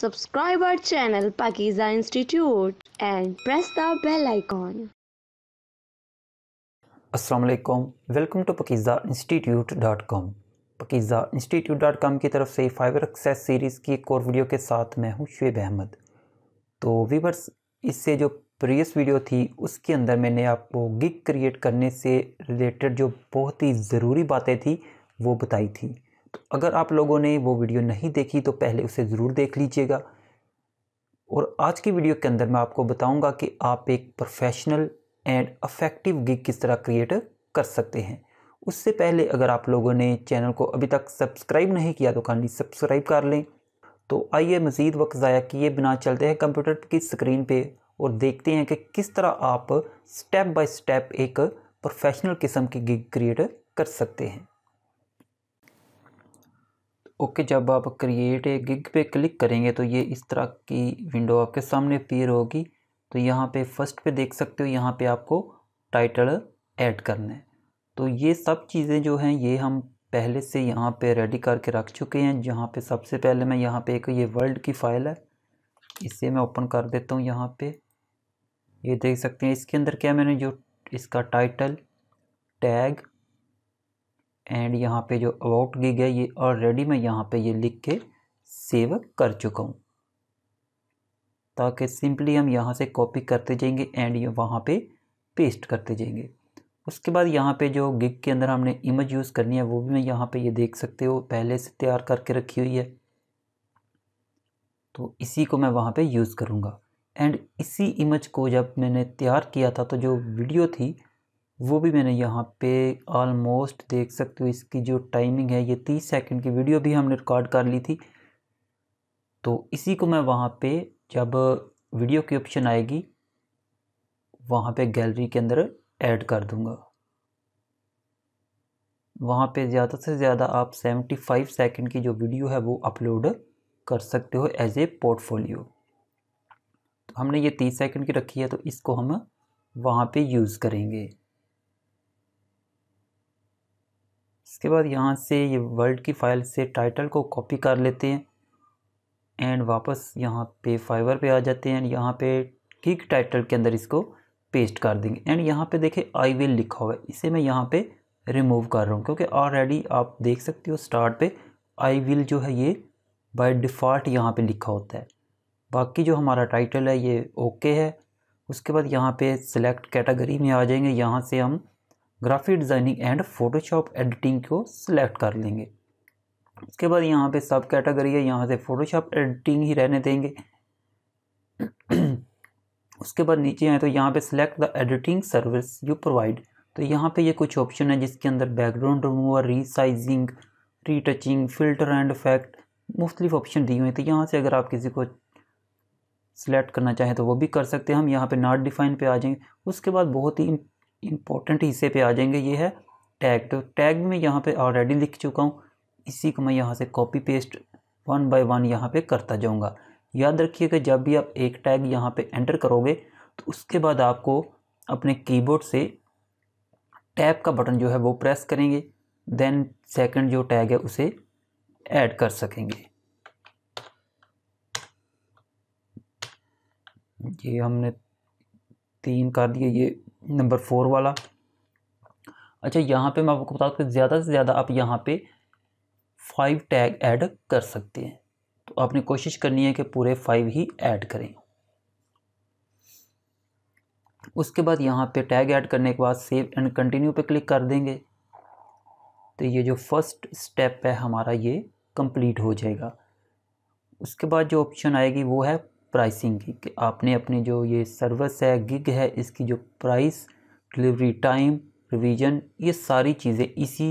subscribe our channel Pakiza Institute and press the bell icon. Assalamualaikum. Welcome to pakizainstitute.com. pakizainstitute.com की तरफ से fiber access series की एक और वीडियो के साथ मैं हूँ शुएब अहमद तो वीवर्स इससे जो प्रीवियस वीडियो थी उसके अंदर मैंने आपको गिग क्रिएट करने से रिलेटेड जो बहुत ही ज़रूरी बातें थी वो बताई थी तो अगर आप लोगों ने वो वीडियो नहीं देखी तो पहले उसे ज़रूर देख लीजिएगा और आज की वीडियो के अंदर मैं आपको बताऊंगा कि आप एक प्रोफेशनल एंड अफेक्टिव गिग किस तरह क्रिएट कर सकते हैं उससे पहले अगर आप लोगों ने चैनल को अभी तक सब्सक्राइब नहीं किया तो कानली सब्सक्राइब कर लें तो आइए मज़ीद वक्त ज़ाया किए बिना चलते हैं कंप्यूटर की स्क्रीन पे और देखते हैं कि किस तरह आप स्टेप बाय स्टेप एक प्रोफेशनल किस्म की गिग क्रिएट कर सकते हैं ओके जब आप क्रिएट ए गिग पे क्लिक करेंगे तो ये इस तरह की विंडो आपके सामने पेयर होगी तो यहाँ पे फर्स्ट पे देख सकते हो यहाँ पे आपको टाइटल ऐड करना है तो ये सब चीज़ें जो हैं ये हम पहले से यहाँ पे रेडी करके रख चुके हैं जहाँ पे सबसे पहले मैं यहाँ पे एक ये वर्ल्ड की फ़ाइल है इसे मैं ओपन कर देता हूँ यहाँ पे ये देख सकते हैं इसके अंदर क्या मैंने जो इसका टाइटल टैग एंड यहाँ पे जो अबाउट गिग है ये ऑलरेडी मैं यहाँ पे ये लिख के सेव कर चुका हूँ ताकि सिंपली हम यहाँ से कॉपी करते जाएंगे एंड ये वहाँ पे पेस्ट करते जाएंगे उसके बाद यहाँ पे जो गिग के अंदर हमने इमेज यूज़ करनी है वो भी मैं यहाँ पे ये देख सकते हो पहले से तैयार करके रखी हुई है तो इसी को मैं वहाँ पर यूज़ करूँगा एंड इसी इमेज को जब मैंने तैयार किया था तो जो वीडियो थी वो भी मैंने यहाँ पे ऑलमोस्ट देख सकते हो इसकी जो टाइमिंग है ये तीस सेकंड की वीडियो भी हमने रिकॉर्ड कर ली थी तो इसी को मैं वहाँ पे जब वीडियो की ऑप्शन आएगी वहाँ पे गैलरी के अंदर ऐड कर दूँगा वहाँ पे ज़्यादा से ज़्यादा आप सेवेंटी फ़ाइव सेकेंड की जो वीडियो है वो अपलोड कर सकते हो एज ए पोर्टफोलियो तो हमने ये तीस सेकंड की रखी है तो इसको हम वहाँ पे यूज़ करेंगे इसके बाद यहाँ से ये वर्ल्ड की फ़ाइल से टाइटल को कॉपी कर लेते हैं एंड वापस यहाँ पे फाइवर पे आ जाते हैं एंड यहाँ पे किक टाइटल के अंदर इसको पेस्ट कर देंगे एंड यहाँ पे देखें आई विल लिखा हुआ है इसे मैं यहाँ पे रिमूव कर रहा हूँ क्योंकि ऑलरेडी आप देख सकते हो स्टार्ट पे आई विल जो है ये बाय डिफ़ॉल्ट यहाँ पे लिखा होता है बाकी जो हमारा टाइटल है ये ओके okay है उसके बाद यहाँ पे सिलेक्ट कैटेगरी में आ जाएंगे यहाँ से हम graphic designing and Photoshop editing को सिलेक्ट कर लेंगे उसके बाद यहाँ पे सब कैटेगरी है यहाँ से फोटोशॉप एडिटिंग ही रहने देंगे उसके बाद नीचे आए तो यहाँ पे select the editing service you provide तो यहाँ पे ये कुछ ऑप्शन है जिसके अंदर background remover resizing retouching filter and effect मुख्तलिफ ऑप्शन दिए हुए हैं तो यहाँ से अगर आप किसी को सिलेक्ट करना चाहें तो वो भी कर सकते हैं हम यहाँ पे नॉट डिफाइन पे आ जाएंगे उसके बाद बहुत ही इम्पोर्टेंट हिस्से पे आ जाएंगे ये है टैग तो टैग में यहाँ पे ऑलरेडी लिख चुका हूँ इसी को मैं यहाँ से copy paste one by one यहाँ पे करता जाऊँगा याद रखिएगा जब भी आप एक टैग यहाँ पे एंटर करोगे तो उसके बाद आपको अपने कीबोर्ड से टैब का बटन जो है वो प्रेस करेंगे देन सेकेंड जो टैग है उसे ऐड कर सकेंगे ये हमने तीन कर दिया ये नंबर फोर वाला अच्छा यहाँ पे मैं आपको बता दूँ ज़्यादा से ज़्यादा आप यहाँ पे फाइव टैग ऐड कर सकते हैं तो आपने कोशिश करनी है कि पूरे फाइव ही ऐड करें उसके बाद यहाँ पे टैग ऐड करने के बाद सेव एंड कंटिन्यू पे क्लिक कर देंगे तो ये जो फर्स्ट स्टेप है हमारा ये कंप्लीट हो जाएगा उसके बाद जो ऑप्शन आएगी वो है प्राइसिंग की आपने अपने जो ये सर्विस है गिग है इसकी जो प्राइस डिलीवरी टाइम रिवीजन ये सारी चीज़ें इसी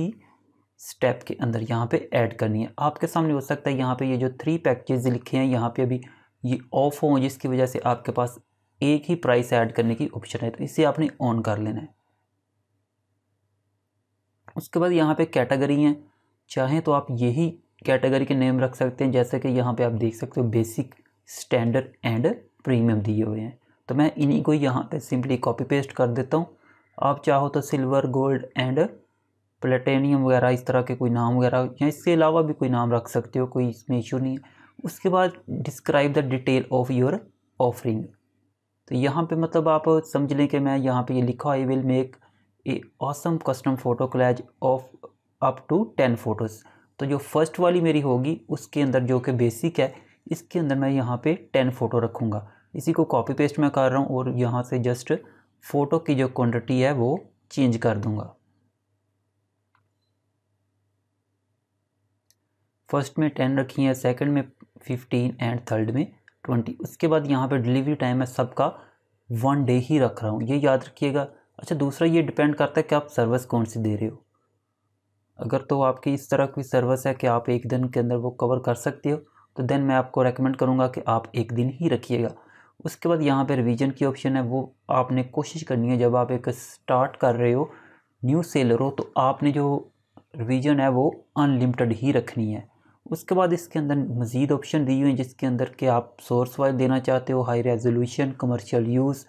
स्टेप के अंदर यहाँ पे ऐड करनी है आपके सामने हो सकता है यहाँ पे ये जो थ्री पैकेजेस लिखे हैं यहाँ पे अभी ये ऑफ हों जिसकी वजह से आपके पास एक ही प्राइस ऐड करने की ऑप्शन है तो इसे आपने ऑन कर लेना है उसके बाद यहाँ पे कैटेगरी हैं चाहें तो आप यही कैटेगरी के नेम रख सकते हैं जैसे कि यहाँ पे आप देख सकते हो बेसिक स्टैंडर्ड एंड प्रीमियम दिए हुए हैं तो मैं इन्हीं को यहाँ पे सिंपली कॉपी पेस्ट कर देता हूँ आप चाहो तो सिल्वर गोल्ड एंड प्लेटेनियम वगैरह इस तरह के कोई नाम वगैरह या इसके अलावा भी कोई नाम रख सकते हो कोई इसमें इशू नहीं है उसके बाद describe the detail of your offering तो यहाँ पे मतलब आप समझ लें कि मैं यहाँ पे ये यह लिखा I will make a awesome custom photo collage of up to ten photos तो जो फर्स्ट वाली मेरी होगी उसके अंदर जो कि बेसिक है इसके अंदर मैं यहाँ पे टेन फ़ोटो रखूँगा इसी को कॉपी पेस्ट मैं कर रहा हूँ और यहाँ से जस्ट फ़ोटो की जो क्वांटिटी है वो चेंज कर दूँगा फर्स्ट में टेन रखी है सेकंड में फिफ्टीन एंड थर्ड में ट्वेंटी उसके बाद यहाँ पे डिलीवरी टाइम मैं सबका वन डे ही रख रहा हूँ ये याद रखिएगा अच्छा दूसरा ये डिपेंड करता है कि आप सर्विस कौन सी दे रहे हो अगर तो आपकी इस तरह की सर्विस है कि आप एक दिन के अंदर वो कवर कर सकते हो तो देन मैं आपको रेकमेंड करूँगा कि आप एक दिन ही रखिएगा उसके बाद यहाँ पर रिवीजन की ऑप्शन है वो आपने कोशिश करनी है जब आप एक स्टार्ट कर रहे हो न्यू सेलर हो तो आपने जो रिविज़न है वो अनलिमिटेड ही रखनी है उसके बाद इसके अंदर मज़ीद ऑप्शन दी हुई हैं जिसके अंदर के आप सोर्स फाइल देना चाहते हो हाई रेजोल्यूशन कमर्शियल यूज़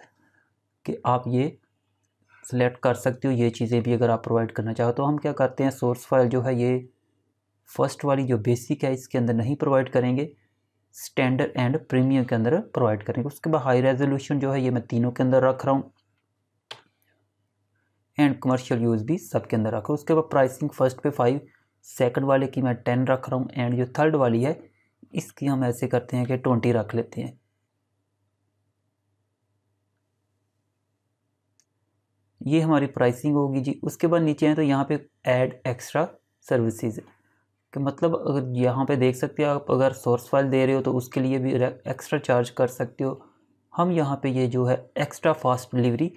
कि आप ये सिलेक्ट कर सकते हो ये चीज़ें भी अगर आप प्रोवाइड करना चाहो तो हम क्या करते हैं सोर्स फाइल जो है ये फर्स्ट वाली जो बेसिक है इसके अंदर नहीं प्रोवाइड करेंगे स्टैंडर्ड एंड प्रीमियम के अंदर प्रोवाइड करेंगे उसके बाद हाई रेजोल्यूशन जो है ये मैं तीनों के अंदर रख रहा हूँ एंड कमर्शियल यूज़ भी सब के अंदर रख रहा हूँ उसके बाद प्राइसिंग फर्स्ट पे फाइव सेकंड वाले की मैं टेन रख रहा हूँ एंड जो थर्ड वाली है इसकी हम ऐसे करते हैं कि ट्वेंटी रख लेते हैं ये हमारी प्राइसिंग होगी जी उसके बाद नीचे हैं तो यहाँ पर एड एक्स्ट्रा सर्विसेज कि मतलब अगर यहाँ पे देख सकते हो आप अगर सोर्स फाइल दे रहे हो तो उसके लिए भी एक्स्ट्रा चार्ज कर सकते हो हम यहाँ पे ये जो है एक्स्ट्रा फास्ट डिलीवरी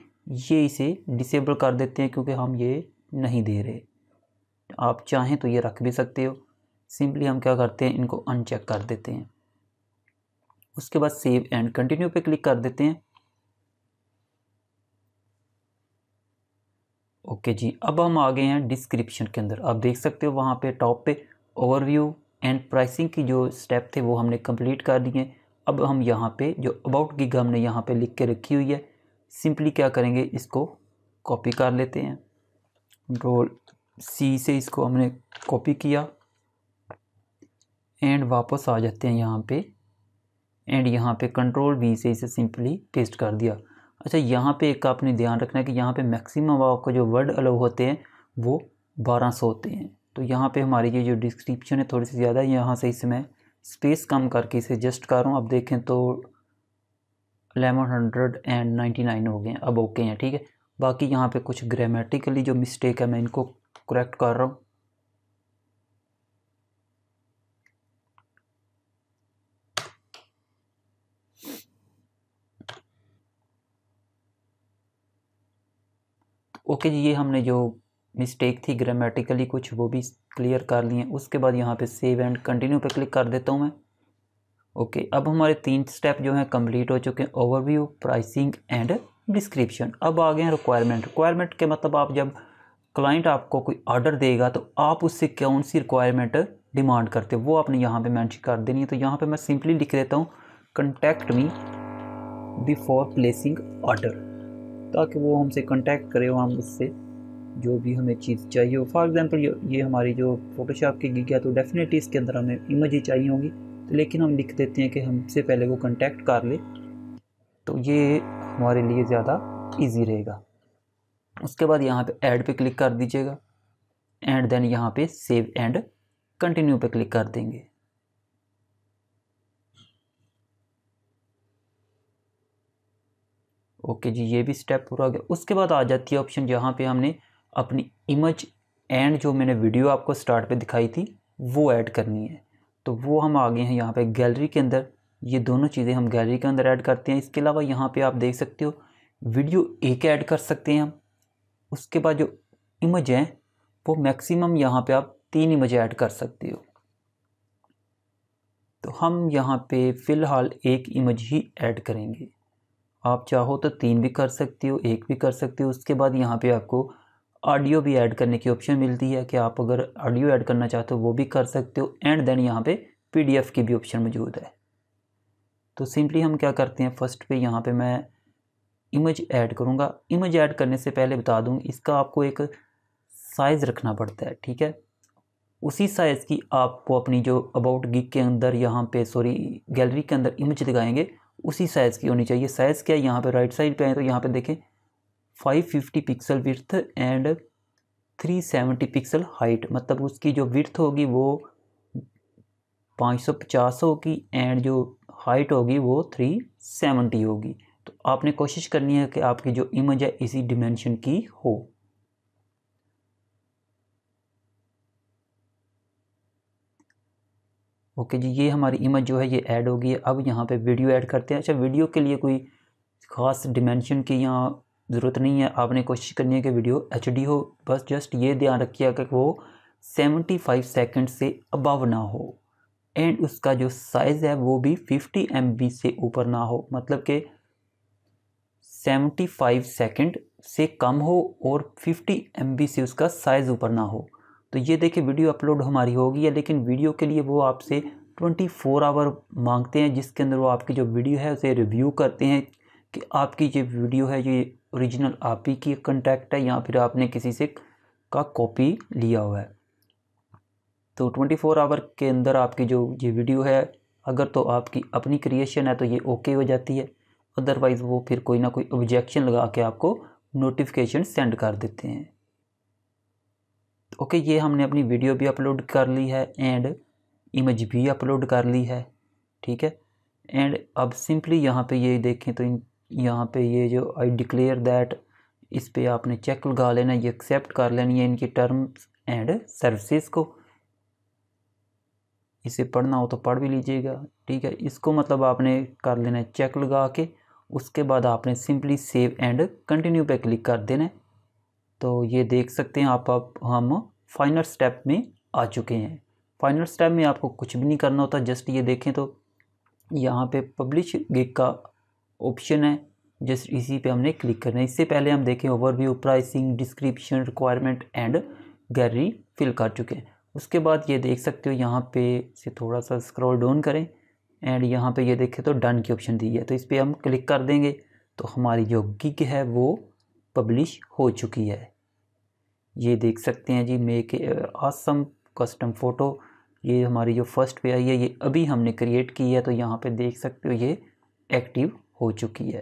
ये इसे डिसेबल कर देते हैं क्योंकि हम ये नहीं दे रहे आप चाहें तो ये रख भी सकते हो सिंपली हम क्या करते हैं इनको अनचेक कर देते हैं उसके बाद सेव एंड कंटिन्यू पे क्लिक कर देते हैं ओके जी अब हम आ गए हैं डिस्क्रिप्शन के अंदर आप देख सकते हो वहाँ पे टॉप पे ओवरव्यू एंड प्राइसिंग की जो स्टेप थे वो हमने कंप्लीट कर दिए अब हम यहाँ पे जो अबाउट गिग हमने यहाँ पे लिख के रखी हुई है सिंपली क्या करेंगे इसको कॉपी कर लेते हैं रोल सी से इसको हमने कॉपी किया एंड वापस आ जाते हैं यहाँ पे एंड यहाँ पे कंट्रोल वी से इसे सिंपली पेस्ट कर दिया अच्छा यहाँ पे एक आपने ध्यान रखना है कि यहाँ पे मैक्सिमम आपका जो वर्ड अलाउ होते हैं वो बारह सौ होते हैं तो यहाँ पे हमारी ये जो डिस्क्रिप्शन है थोड़ी सी ज़्यादा है यहाँ से इसे मैं स्पेस कम करके इसे एडजस्ट कर रहा हूँ अब देखें तो eleven hundred and ninety nine हो गए हैं अब ओके हैं ठीक है बाकी यहाँ पे कुछ ग्रामेटिकली जो मिस्टेक है मैं इनको करेक्ट कर रहा हूँ ओके जी ये हमने जो मिस्टेक थी ग्रामेटिकली कुछ वो भी क्लियर कर लिए उसके बाद यहाँ पे सेव एंड कंटिन्यू पे क्लिक कर देता हूँ मैं ओके अब हमारे तीन स्टेप जो हैं कंप्लीट हो चुके हैं ओवरव्यू प्राइसिंग एंड डिस्क्रिप्शन अब आ गए हैं रिक्वायरमेंट रिक्वायरमेंट के मतलब आप जब क्लाइंट आपको कोई ऑर्डर देगा तो आप उससे कौन सी रिक्वायरमेंट डिमांड करते वो आपने यहाँ पर मैंशन कर देनी है तो यहाँ पर मैं सिंपली लिख देता हूँ contact me before placing order ताकि वो हमसे कंटेक्ट करे और हम उससे जो भी हमें चीज़ चाहिए हो फॉर एग्ज़ाम्पल ये हमारी जो फ़ोटोशॉप की गिग है तो डेफिनेटली इसके अंदर हमें इमेज ही चाहिए होंगी तो लेकिन हम लिख देते हैं कि हमसे पहले वो कंटेक्ट कर ले तो ये हमारे लिए ज़्यादा ईजी रहेगा उसके बाद यहाँ पर एड पे क्लिक कर दीजिएगा एंड देन यहाँ पे सेव एंड कंटिन्यू पर क्लिक कर देंगे ओके जी ये भी स्टेप पूरा हो गया उसके बाद आ जाती है ऑप्शन जहाँ पे हमने अपनी इमेज एंड जो मैंने वीडियो आपको स्टार्ट पे दिखाई थी वो ऐड करनी है तो वो हम आ गए हैं यहाँ पे गैलरी के अंदर ये दोनों चीज़ें हम गैलरी के अंदर ऐड करते हैं इसके अलावा यहाँ पे आप देख सकते हो वीडियो एक ऐड कर सकते हैं हम उसके बाद जो इमेज हैं वो मैक्सिमम यहाँ पे आप तीन इमेज ऐड कर सकते हो तो हम यहाँ पे फ़िलहाल एक इमेज ही ऐड करेंगे आप चाहो तो तीन भी कर सकते हो एक भी कर सकते हो उसके बाद यहाँ पर आपको ऑडियो भी ऐड करने की ऑप्शन मिलती है कि आप अगर ऑडियो ऐड करना चाहते हो वो भी कर सकते हो एंड देन यहाँ पे पीडीएफ की भी ऑप्शन मौजूद है तो सिंपली हम क्या करते हैं फर्स्ट पे यहाँ पे मैं इमेज ऐड करूँगा इमेज ऐड करने से पहले बता दूँ इसका आपको एक साइज़ रखना पड़ता है ठीक है उसी साइज़ की आपको अपनी जो अबाउट गिग के अंदर यहाँ पे सॉरी गैलरी के अंदर इमेज दिखाएँगे उसी साइज़ की होनी चाहिए साइज़ क्या है यहाँ पर राइट साइड पर आए तो यहाँ पर देखें 550 pixel width and 370 pixel height मतलब उसकी जो विर्थ होगी वो 550 होगी एंड जो हाइट होगी वो 370 होगी तो आपने कोशिश करनी है कि आपकी जो इमेज है इसी डिमेंशन की हो ओके जी ये हमारी इमेज जो है ये ऐड होगी अब यहाँ पे वीडियो ऐड करते हैं अच्छा वीडियो के लिए कोई ख़ास डिमेंशन की या ज़रूरत नहीं है आपने कोशिश करनी है कि वीडियो एच हो बस जस्ट ये ध्यान रखिए कि वो 75 सेकेंड से अबव ना हो एंड उसका जो साइज़ है वो भी 50 एम से ऊपर ना हो मतलब कि 75 सेकेंड से कम हो और 50 एम से उसका साइज़ ऊपर ना हो तो ये देखिए वीडियो अपलोड हमारी होगी है लेकिन वीडियो के लिए वो आपसे 24 फोर आवर मांगते हैं जिसके अंदर वो आपकी जो वीडियो है उसे रिव्यू करते हैं कि आपकी ये वीडियो है ये ओरिजिनल आप ही की कंटैक्ट है या फिर आपने किसी से का कॉपी लिया हुआ है तो 24 आवर के अंदर आपकी जो ये वीडियो है अगर तो आपकी अपनी क्रिएशन है तो ये ओके हो जाती है अदरवाइज़ वो फिर कोई ना कोई ऑब्जेक्शन लगा के आपको नोटिफिकेशन सेंड कर देते हैं ओके ये हमने अपनी वीडियो भी अपलोड कर ली है एंड इमेज भी अपलोड कर ली है ठीक है एंड अब सिंपली यहाँ पे ये देखें तो इन यहाँ पे ये जो आई डिक्लेयर दैट इस पर आपने चेक लगा लेना ये एक्सेप्ट कर लेनी है इनकी टर्म्स एंड सर्विसेज को इसे पढ़ना हो तो पढ़ भी लीजिएगा ठीक है इसको मतलब आपने कर लेना है चेक लगा के उसके बाद आपने सिंपली सेव एंड कंटिन्यू पे क्लिक कर देना है तो ये देख सकते हैं आप, अब हम फाइनल स्टेप में आ चुके हैं फाइनल स्टेप में आपको कुछ भी नहीं करना होता जस्ट ये देखें तो यहाँ पे पब्लिश गिग का ऑप्शन है जस्ट इसी पे हमने क्लिक करना है इससे पहले हम देखें overview pricing description requirement and gallery fill कर चुके हैं उसके बाद ये देख सकते हो यहाँ पे से थोड़ा सा स्क्रॉल डाउन करें एंड यहाँ पे ये देखें तो डन की ऑप्शन दी है तो इस पर हम क्लिक कर देंगे तो हमारी जो गिग है वो पब्लिश हो चुकी है ये देख सकते हैं जी मेक आसम कस्टम फ़ोटो ये हमारी जो फर्स्ट पे आई है ये अभी हमने क्रिएट की है तो यहाँ पे देख सकते हो ये एक्टिव हो चुकी है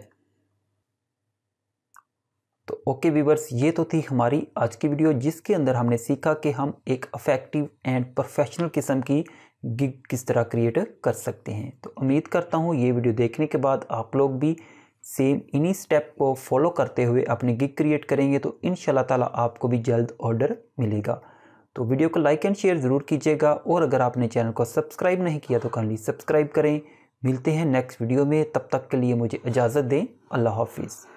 तो ओके वीवर्स ये तो थी हमारी आज की वीडियो जिसके अंदर हमने सीखा कि हम एक अफेक्टिव एंड प्रोफेशनल किस्म की गिग किस तरह क्रिएट कर सकते हैं तो उम्मीद करता हूँ ये वीडियो देखने के बाद आप लोग भी सेम इन्हीं स्टेप को फॉलो करते हुए अपनी गिग क्रिएट करेंगे तो इन ताला आपको भी जल्द ऑर्डर मिलेगा तो वीडियो को लाइक एंड शेयर ज़रूर कीजिएगा और अगर आपने चैनल को सब्सक्राइब नहीं किया तो काइंडली सब्सक्राइब करें मिलते हैं नेक्स्ट वीडियो में तब तक के लिए मुझे इजाज़त दें अल्लाह हाफिज़